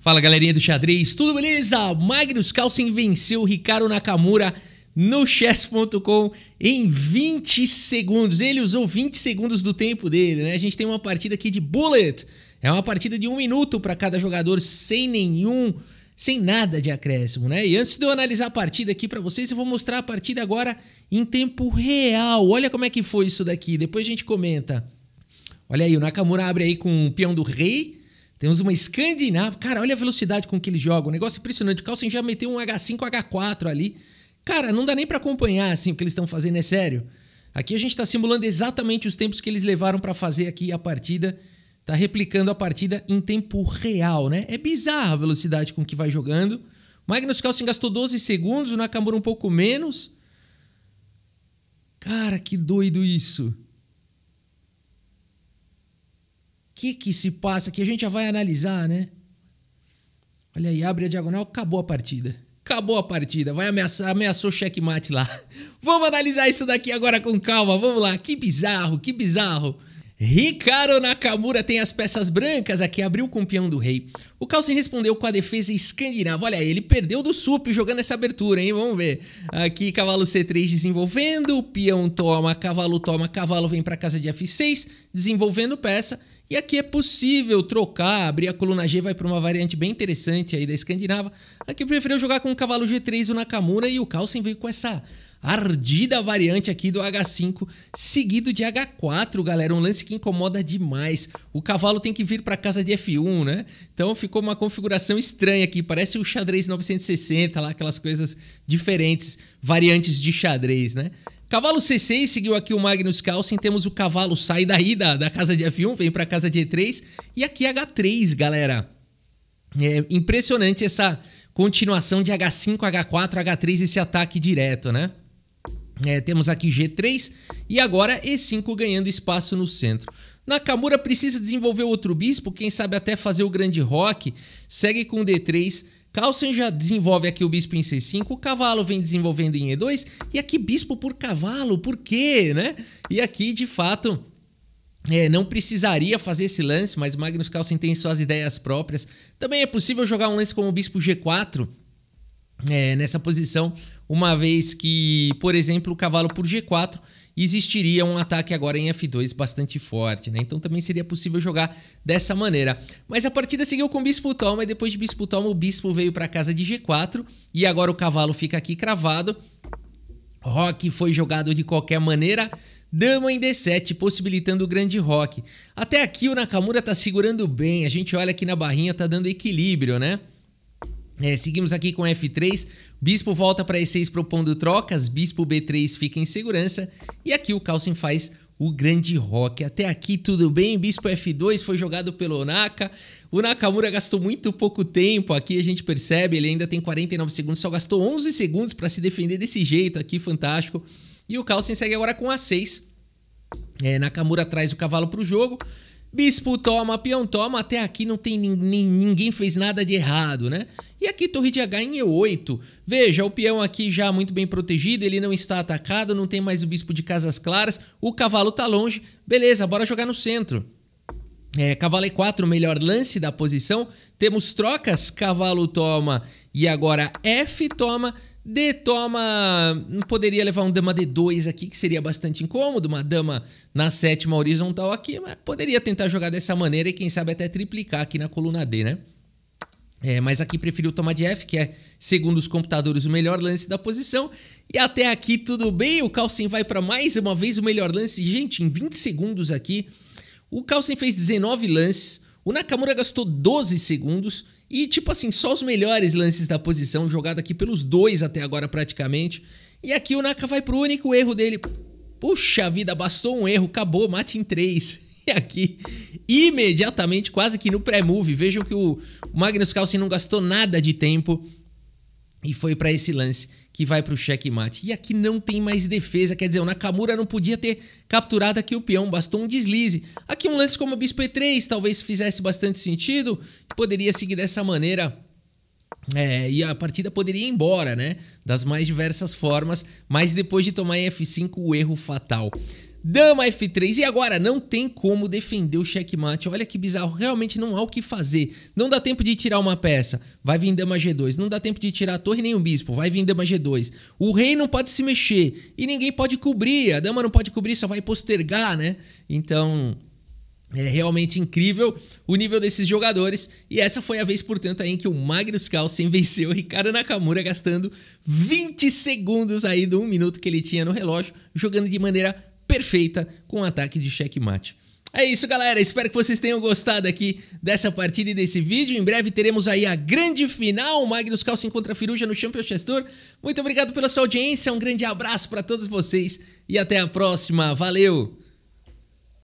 Fala galerinha do xadrez, tudo beleza? Magnus Carlsen venceu Ricardo Nakamura no chess.com em 20 segundos. Ele usou 20 segundos do tempo dele, né? A gente tem uma partida aqui de bullet. É uma partida de um minuto para cada jogador, sem nenhum, sem nada de acréscimo, né? E antes de eu analisar a partida aqui para vocês, eu vou mostrar a partida agora em tempo real. Olha como é que foi isso daqui. Depois a gente comenta. Olha aí, o Nakamura abre aí com o peão do rei temos uma Escandinava. Cara, olha a velocidade com que eles jogam. Um negócio impressionante. O Carlsen já meteu um H5, H4 ali. Cara, não dá nem para acompanhar assim o que eles estão fazendo, é sério. Aqui a gente está simulando exatamente os tempos que eles levaram para fazer aqui a partida. Tá replicando a partida em tempo real, né? É bizarra a velocidade com que vai jogando. Magnus Carlsen gastou 12 segundos, o Nakamura um pouco menos. Cara, que doido isso. que, que se passa que a gente já vai analisar, né? Olha aí, abre a diagonal, acabou a partida. Acabou a partida, vai ameaçar, ameaçou checkmate lá. Vamos analisar isso daqui agora com calma, vamos lá. Que bizarro, que bizarro. Ricardo Nakamura tem as peças brancas aqui, abriu com o peão do rei. O Carlsen respondeu com a defesa escandinava. Olha, ele perdeu do sup jogando essa abertura, hein? Vamos ver. Aqui, cavalo C3 desenvolvendo, peão toma, cavalo toma, cavalo vem para casa de F6, desenvolvendo peça. E aqui é possível trocar, abrir a coluna G, vai para uma variante bem interessante aí da escandinava. Aqui preferiu jogar com o cavalo G3 o Nakamura e o Carlsen veio com essa ardida variante aqui do H5, seguido de H4, galera. Um lance que incomoda demais. O cavalo tem que vir para casa de F1, né? Então ficou uma configuração estranha aqui. Parece o xadrez 960, lá aquelas coisas diferentes, variantes de xadrez, né? Cavalo C6 seguiu aqui o Magnus Carlsen, temos o cavalo sai daí da, da casa de F1, vem para casa de E3 e aqui H3, galera. É impressionante essa continuação de H5, H4, H3, esse ataque direto, né? É, temos aqui G3 e agora E5 ganhando espaço no centro. Nakamura precisa desenvolver outro bispo, quem sabe até fazer o grande rock. Segue com D3. Carlsen já desenvolve aqui o bispo em C5, o cavalo vem desenvolvendo em E2, e aqui bispo por cavalo, por quê, né? E aqui, de fato, é, não precisaria fazer esse lance, mas Magnus Carlsen tem suas ideias próprias. Também é possível jogar um lance como o bispo G4, é, nessa posição, uma vez que, por exemplo, o cavalo por G4 existiria um ataque agora em F2 bastante forte, né? Então também seria possível jogar dessa maneira. Mas a partida seguiu com bispo toma e depois de bispo toma o bispo veio para casa de G4 e agora o cavalo fica aqui cravado. Roque foi jogado de qualquer maneira. Dama em D7, possibilitando o grande rock. Até aqui o Nakamura tá segurando bem. A gente olha aqui na barrinha, tá dando equilíbrio, né? É, seguimos aqui com F3. Bispo volta para E6 propondo trocas. Bispo B3 fica em segurança. E aqui o Calcin faz o grande rock. Até aqui tudo bem, Bispo F2 foi jogado pelo Naka. O Nakamura gastou muito pouco tempo aqui, a gente percebe, ele ainda tem 49 segundos, só gastou 11 segundos para se defender desse jeito aqui, fantástico. E o Carlsen segue agora com A6. É, Nakamura traz o cavalo para o jogo. Bispo toma, peão toma, até aqui não tem ninguém fez nada de errado, né? E aqui torre de H em E8. Veja, o peão aqui já muito bem protegido, ele não está atacado, não tem mais o bispo de casas claras, o cavalo tá longe. Beleza, bora jogar no centro. É, cavalo E4, melhor lance da posição. Temos trocas, cavalo toma e agora F toma. D toma. Poderia levar um dama D2 aqui, que seria bastante incômodo. Uma dama na sétima horizontal aqui, mas poderia tentar jogar dessa maneira e quem sabe até triplicar aqui na coluna D, né? É, mas aqui preferiu tomar de F, que é, segundo os computadores, o melhor lance da posição. E até aqui tudo bem, o Carlsen vai para mais uma vez o melhor lance. Gente, em 20 segundos aqui, o Carlsen fez 19 lances, o Nakamura gastou 12 segundos. E, tipo assim, só os melhores lances da posição, jogado aqui pelos dois até agora praticamente. E aqui o Naka vai pro único erro dele. Puxa vida, bastou um erro, acabou, mate em 3. aqui imediatamente, quase que no pré-move. Vejam que o Magnus Carlsen não gastou nada de tempo e foi para esse lance que vai para o checkmate. E aqui não tem mais defesa, quer dizer, o Nakamura não podia ter capturado aqui o peão, bastou um deslize. Aqui um lance como o bispo e3 talvez fizesse bastante sentido, poderia seguir dessa maneira. É, e a partida poderia ir embora, né? Das mais diversas formas, mas depois de tomar em F5, o erro fatal. Dama F3. E agora não tem como defender o checkmate. Olha que bizarro. Realmente não há o que fazer. Não dá tempo de tirar uma peça. Vai vir Dama G2. Não dá tempo de tirar a torre nem o bispo. Vai vir Dama G2. O rei não pode se mexer. E ninguém pode cobrir. A dama não pode cobrir, só vai postergar, né? Então. É realmente incrível o nível desses jogadores. E essa foi a vez, portanto, aí em que o Magnus Carlsen venceu o Ricardo Nakamura, gastando 20 segundos aí do 1 minuto que ele tinha no relógio, jogando de maneira perfeita com ataque de checkmate. É isso, galera. Espero que vocês tenham gostado aqui dessa partida e desse vídeo. Em breve teremos aí a grande final, Magnus Carlsen contra Firuja no Champions Chess Tour. Muito obrigado pela sua audiência, um grande abraço para todos vocês e até a próxima. Valeu!